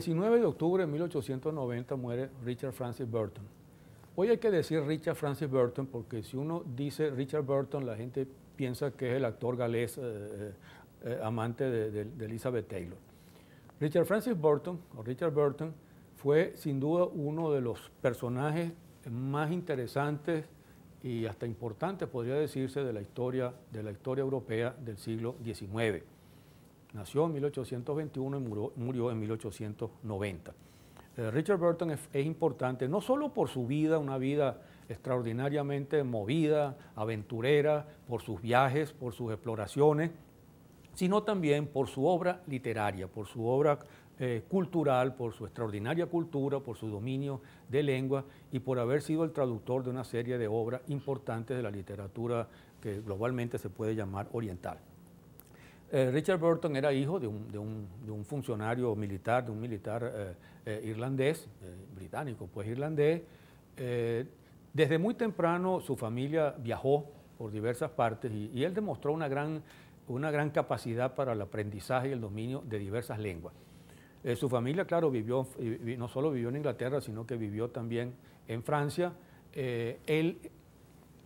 19 de octubre de 1890 muere Richard Francis Burton. Hoy hay que decir Richard Francis Burton porque si uno dice Richard Burton, la gente piensa que es el actor galés eh, eh, eh, amante de, Elizabeth Taylor. Richard Francis Burton, o Richard Burton, fue sin duda uno de los personajes más interesantes y hasta importantes, podría decirse, de la historia, de la historia europea del siglo XIX. Nació en 1821 y murió, en 1890. Eh, Richard Burton es, importante no solo por su vida, una vida extraordinariamente movida, aventurera, por sus viajes, por sus exploraciones, sino también por su obra literaria, por su obra eh, cultural, por su extraordinaria cultura, por su dominio de lengua y por haber sido el traductor de una serie de obras importantes de la literatura que globalmente se puede llamar oriental. Eh, Richard Burton era hijo de un, funcionario militar, de un militar eh, eh, irlandés, británico, pues irlandés. desde muy temprano su familia viajó por diversas partes y, él demostró una gran, capacidad para el aprendizaje y el dominio de diversas lenguas. su familia, claro, vivió, no solo vivió en Inglaterra, sino que vivió también en Francia. él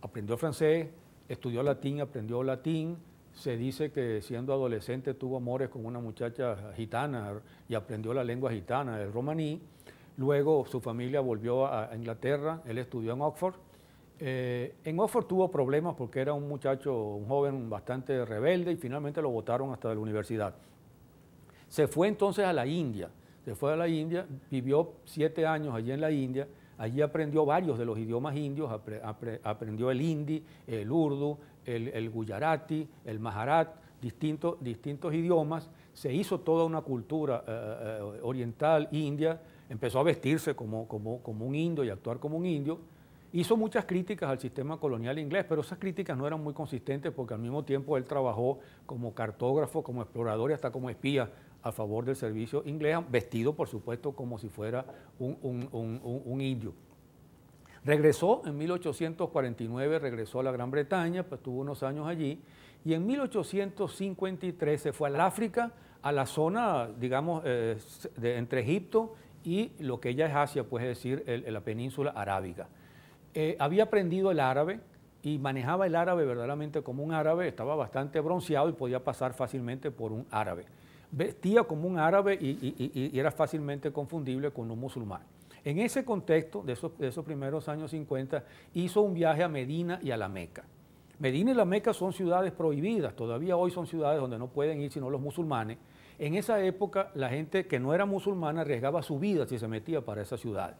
aprendió francés, estudió latín, aprendió latín, se dice que siendo adolescente tuvo amores con una muchacha gitana y aprendió la lengua gitana, el romaní. Luego su familia volvió a Inglaterra, él estudió en Oxford. Eh, en Oxford tuvo problemas porque era un muchacho, un joven bastante rebelde y finalmente lo votaron hasta la universidad. Se fue entonces a la India, se fue a la India, vivió siete años allí en la India Allí aprendió varios de los idiomas indios, aprendió el hindi, el urdu, el, gujarati, el maharat, distintos idiomas. Se hizo toda una cultura eh, eh, oriental, india, empezó a vestirse como, como un indio y actuar como un indio. Hizo muchas críticas al sistema colonial inglés, pero esas críticas no eran muy consistentes porque al mismo tiempo él trabajó como cartógrafo, como explorador y hasta como espía a favor del servicio inglés, vestido por supuesto como si fuera un, indio. Regresó en 1849, regresó a la Gran Bretaña, pues tuvo unos años allí, y en 1853 se fue al África, a la zona, digamos, eh, entre Egipto y lo que ella es Asia, pues es decir, la península arábiga. Eh, había aprendido el árabe y manejaba el árabe verdaderamente como un árabe, estaba bastante bronceado y podía pasar fácilmente por un árabe vestía como un árabe y, era fácilmente confundible con un musulmán. En ese contexto de esos, primeros años 50, hizo un viaje a Medina y a la Meca. Medina y la Meca son ciudades prohibidas, todavía hoy son ciudades donde no pueden ir sino los musulmanes. En esa época la gente que no era musulmana arriesgaba su vida si se metía para esa ciudad.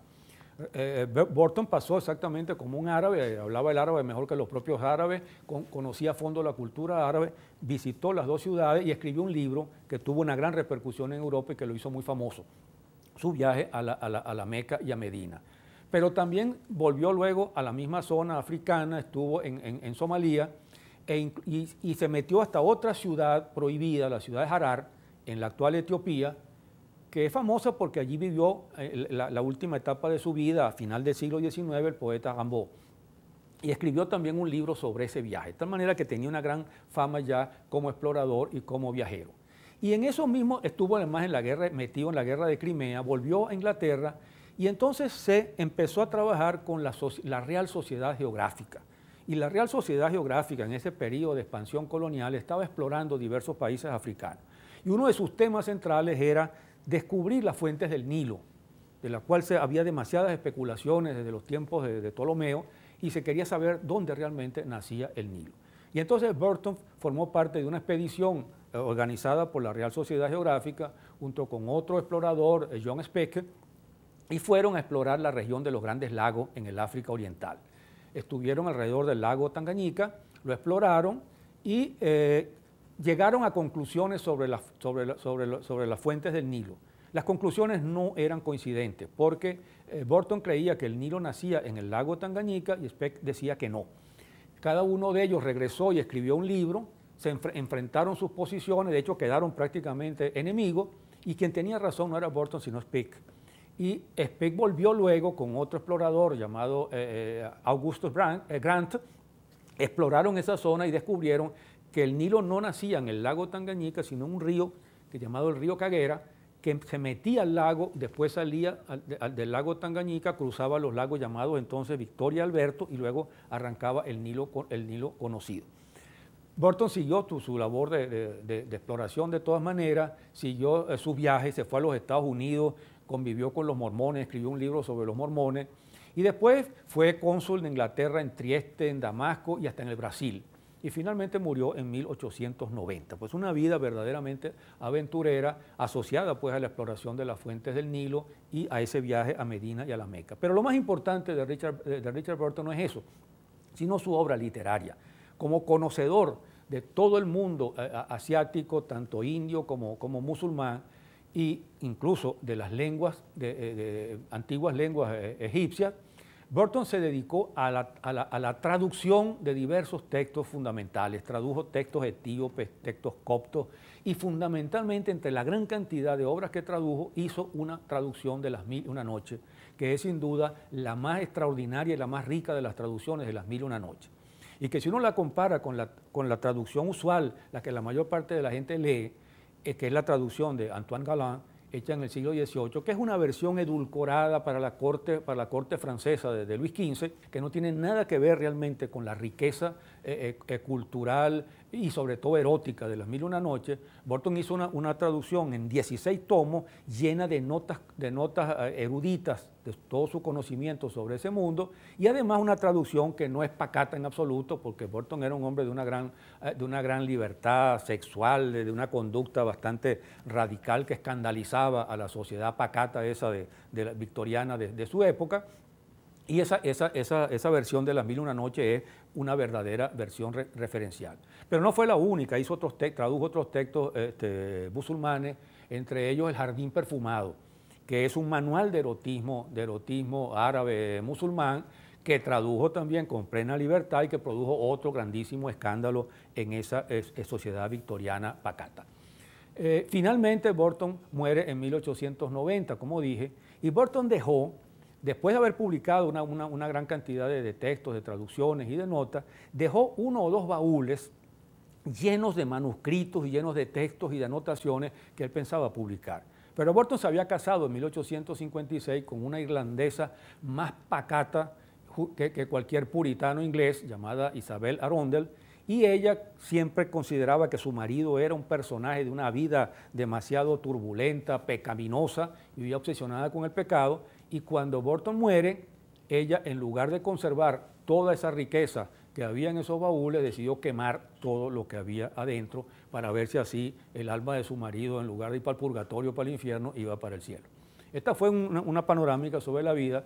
Eh, eh, Borton Burton pasó exactamente como un árabe, eh, hablaba el árabe mejor que los propios árabes, conocía a fondo la cultura árabe, visitó las dos ciudades y escribió un libro que tuvo una gran repercusión en Europa y que lo hizo muy famoso, su viaje a la, a Meca y a Medina. Pero también volvió luego a la misma zona africana, estuvo en, en, Somalia e y se metió hasta otra ciudad prohibida, la ciudad de Harar, en la actual Etiopía, que es famosa porque allí vivió eh, la, última etapa de su vida, a final del siglo XIX, el poeta Rambo. Y escribió también un libro sobre ese viaje, de tal manera que tenía una gran fama ya como explorador y como viajero. Y en eso mismo estuvo además en la guerra, metido en la guerra de Crimea, volvió a Inglaterra y entonces se empezó a trabajar con la, la Real Sociedad Geográfica. Y la Real Sociedad Geográfica en ese periodo de expansión colonial estaba explorando diversos países africanos. Y uno de sus temas centrales era descubrir las fuentes del Nilo, de la cual se, había demasiadas especulaciones desde los tiempos de, Ptolomeo y se quería saber dónde realmente nacía el Nilo. Y entonces Burton formó parte de una expedición eh, organizada por la Real Sociedad Geográfica junto con otro explorador, eh, John Speke, y fueron a explorar la región de los Grandes Lagos en el África Oriental. Estuvieron alrededor del lago Tanganyika, lo exploraron y eh, llegaron a conclusiones sobre, las fuentes del Nilo. Las conclusiones no eran coincidentes porque eh, Burton creía que el Nilo nacía en el lago Tanganyika y Speck decía que no. Cada uno de ellos regresó y escribió un libro, se enfrentaron sus posiciones, de hecho quedaron prácticamente enemigos y quien tenía razón no era Burton sino Speck. Y Speck volvió luego con otro explorador llamado eh, eh, Augustus Grant, exploraron esa zona y descubrieron que el Nilo no nacía en el lago Tangañica, sino en un río que llamado el río Caguera, que se metía al lago, después salía del lago Tangañica, cruzaba los lagos llamados entonces Victoria Alberto y luego arrancaba el Nilo, el Nilo conocido. Burton siguió su labor de, exploración de todas maneras, siguió eh, sus viajes, se fue a los Estados Unidos, convivió con los mormones, escribió un libro sobre los mormones y después fue cónsul de Inglaterra en Trieste, en Damasco y hasta en el Brasil y finalmente murió en 1890. Pues una vida verdaderamente aventurera asociada pues a la exploración de las fuentes del Nilo y a ese viaje a Medina y a la Meca. Pero lo más importante de Richard, de Richard Burton no es eso, sino su obra literaria. Como conocedor de todo el mundo eh, asiático, tanto indio como, como musulmán, e incluso de las lenguas, de eh, antiguas lenguas eh, egipcias, Burton se dedicó a la, traducción de diversos textos fundamentales, tradujo textos etíopes, textos coptos y fundamentalmente entre la gran cantidad de obras que tradujo hizo una traducción de las mil y una noche, que es sin duda la más extraordinaria y la más rica de las traducciones de las mil y una noche. Y que si uno la compara con la, con la traducción usual, la que la mayor parte de la gente lee, que es la traducción de Antoine Galán, hecha en el siglo XVIII, que es una versión edulcorada para la corte, para la corte francesa de, Luis XV, que no tiene nada que ver realmente con la riqueza eh, eh, eh, cultural, y sobre todo erótica de Las Mil y Una Noches, Burton hizo una, traducción en 16 tomos llena de notas, de notas eh, eruditas de todo su conocimiento sobre ese mundo y además una traducción que no es pacata en absoluto porque Burton era un hombre de una gran, eh, de una gran libertad sexual, de una conducta bastante radical que escandalizaba a la sociedad pacata esa de, la victoriana de su época y esa, esa, esa, versión de Las Mil y Una Noche es una verdadera versión referencial. Pero no fue la única, hizo tradujo otros textos este, musulmanes, entre ellos El Jardín Perfumado, que es un manual de erotismo, de erotismo árabe musulmán, que tradujo también con plena libertad y que produjo otro grandísimo escándalo en esa sociedad victoriana pacata. Eh, finalmente, Burton muere en 1890, como dije, y Burton dejó después de haber publicado una, gran cantidad de, textos, de traducciones y de notas, dejó uno o dos baúles llenos de manuscritos y llenos de textos y de anotaciones que él pensaba publicar. Pero Burton se había casado en 1856 con una irlandesa más pacata que, cualquier puritano inglés, llamada Isabel Arundel, y ella siempre consideraba que su marido era un personaje de una vida demasiado turbulenta, pecaminosa y vivía obsesionada con el pecado, y cuando Burton muere, ella, en lugar de conservar toda esa riqueza que había en esos baúles, decidió quemar todo lo que había adentro para ver si así el alma de su marido, en lugar de ir para el purgatorio, para el infierno, iba para el cielo. Esta fue una, panorámica sobre la vida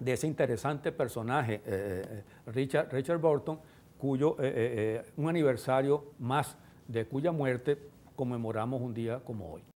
de ese interesante personaje, eh, eh, eh, Richard, Richard, Burton, cuyo un aniversario más de cuya muerte conmemoramos un día como hoy.